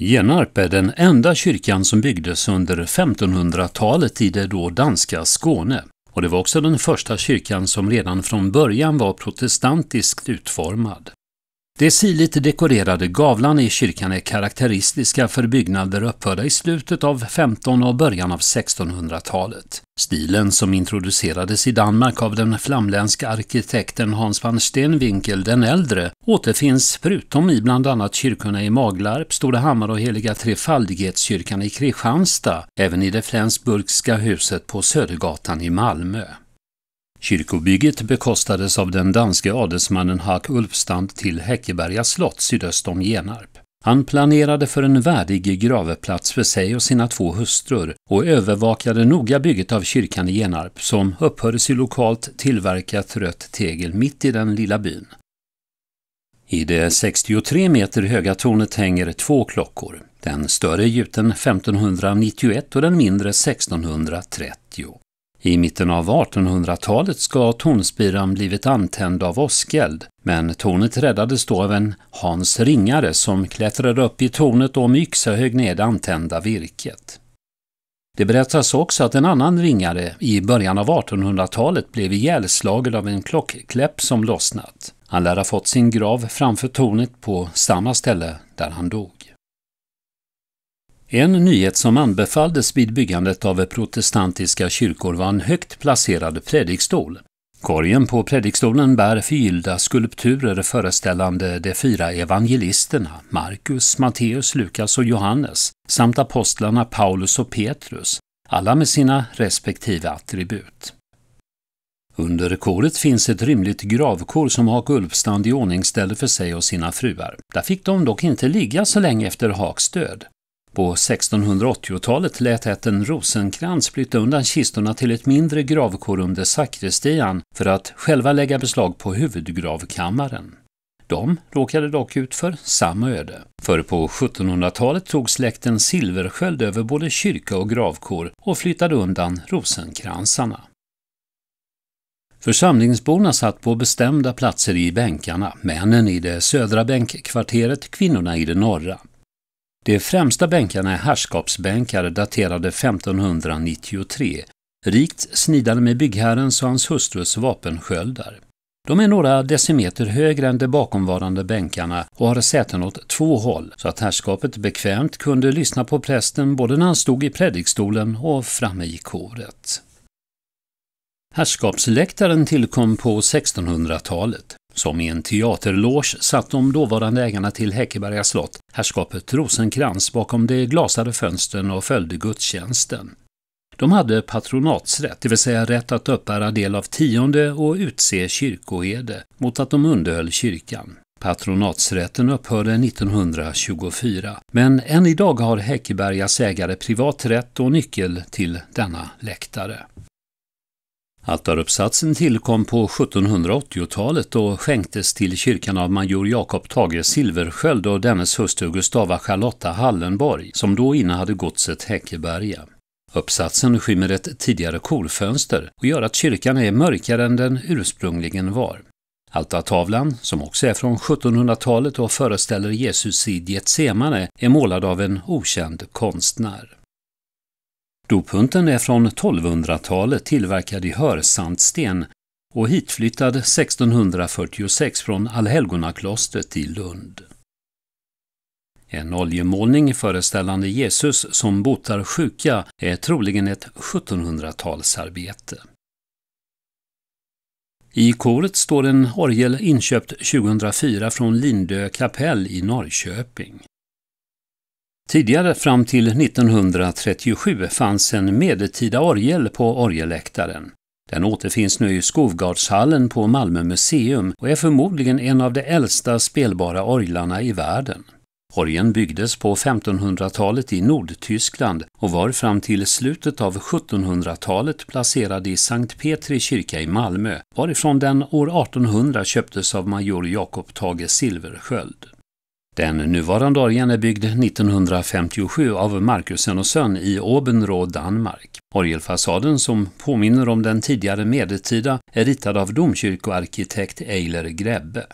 Genarp är den enda kyrkan som byggdes under 1500-talet i det då danska Skåne. Och det var också den första kyrkan som redan från början var protestantiskt utformad. De sirligt dekorerade gavlarna i kyrkan är karaktäristiska för byggnader uppförda i slutet av 15 och början av 1600-talet. Stilen som introducerades i Danmark av den flamländska arkitekten Hans van Steenwinkel den äldre återfinns förutom i bland annat kyrkorna i Maglarp, Stora Hammar och Heliga Trefaldighetskyrkan i Kristianstad även i det Flensburgska huset på Södergatan i Malmö. Kyrkobygget bekostades av den danske adelsmannen Hak Ulfstand till Häckeberga slott sydöst om Genarp. Han planerade för en värdig gravplats för sig och sina två hustrur och övervakade noga bygget av kyrkan i Genarp som upphördes i lokalt tillverkat rött tegel mitt i den lilla byn. I det 63 meter höga tornet hänger två klockor, den större gjuten 1591 och den mindre 1630. I mitten av 1800-talet ska tornspiran blivit antänd av åskeld, men tornet räddades då av en Hans Ringare som klättrade upp i tornet och med yxa högg ned det antända virket. Det berättas också att en annan ringare i början av 1800-talet blev ihjälslagen av en klockkläpp som lossnat. Han lär ha fått sin grav framför tornet på samma ställe där han dog. En nyhet som anbefalldes vid byggandet av protestantiska kyrkor var en högt placerad predikstol. Korgen på predikstolen bär förgyllda skulpturer föreställande de fyra evangelisterna, Markus, Matteus, Lukas och Johannes, samt apostlarna Paulus och Petrus, alla med sina respektive attribut. Under koret finns ett rymligt gravkor som Hak Ulfstand i ordning för sig och sina fruar. Där fick de dock inte ligga så länge efter Haks död. På 1680-talet lät ätten Rosenkrantz flytta undan kistorna till ett mindre gravkor under sakristian för att själva lägga beslag på huvudgravkammaren. De råkade dock ut för samma öde. För på 1700-talet tog släkten Silversköld över både kyrka och gravkor och flyttade undan rosenkransarna. Församlingsborna satt på bestämda platser i bänkarna, männen i det södra bänkkvarteret, kvinnorna i det norra. De främsta bänkarna är herrskapsbänkar daterade 1593, rikt snidade med byggherrens och hans hustrus vapensköldar. De är några decimeter högre än de bakomvarande bänkarna och har säten åt två håll, så att herrskapet bekvämt kunde lyssna på prästen både när han stod i predikstolen och framme i koret. Herrskapsläktaren tillkom på 1600-talet. Som i en teaterloge satt de dåvarande ägarna till Häckeberga slott, herrskapet Rosenkrans, bakom de glasade fönstren och följde gudstjänsten. De hade patronatsrätt, det vill säga rätt att uppbära del av tionde och utse kyrkoherde mot att de underhöll kyrkan. Patronatsrätten upphörde 1924, men än idag har Häckebergas ägare privat rätt och nyckel till denna läktare. Altaruppsatsen tillkom på 1780-talet och skänktes till kyrkan av major Jakob Tage Silversköld och dennes hustru Gustava Charlotta Hallenborg, som då innehade godset Häckeberga. Uppsatsen skymmer ett tidigare korfönster och gör att kyrkan är mörkare än den ursprungligen var. Altartavlan, som också är från 1700-talet och föreställer Jesus i Getsemane, är målad av en okänd konstnär. Dopunten är från 1200-talet tillverkad i hörsandsten och hitflyttad 1646 från Allhelgonaklostret i Lund. En oljemålning föreställande Jesus som botar sjuka är troligen ett 1700-talsarbete. I koret står en orgel inköpt 2004 från Lindö kapell i Norrköping. Tidigare, fram till 1937, fanns en medeltida orgel på orgelläktaren. Den återfinns nu i Skovgardshallen på Malmö museum och är förmodligen en av de äldsta spelbara orglarna i världen. Orgeln byggdes på 1500-talet i Nordtyskland och var fram till slutet av 1700-talet placerad i Sankt Petri kyrka i Malmö, varifrån den år 1800 köptes av major Jakob Tage Silversköld. Den nuvarande orgeln är byggd 1957 av Markusen och Sön i Obenrå, Danmark. Orgelfasaden, som påminner om den tidigare medeltida, är ritad av domkyrkoarkitekt Eiler Grebbe.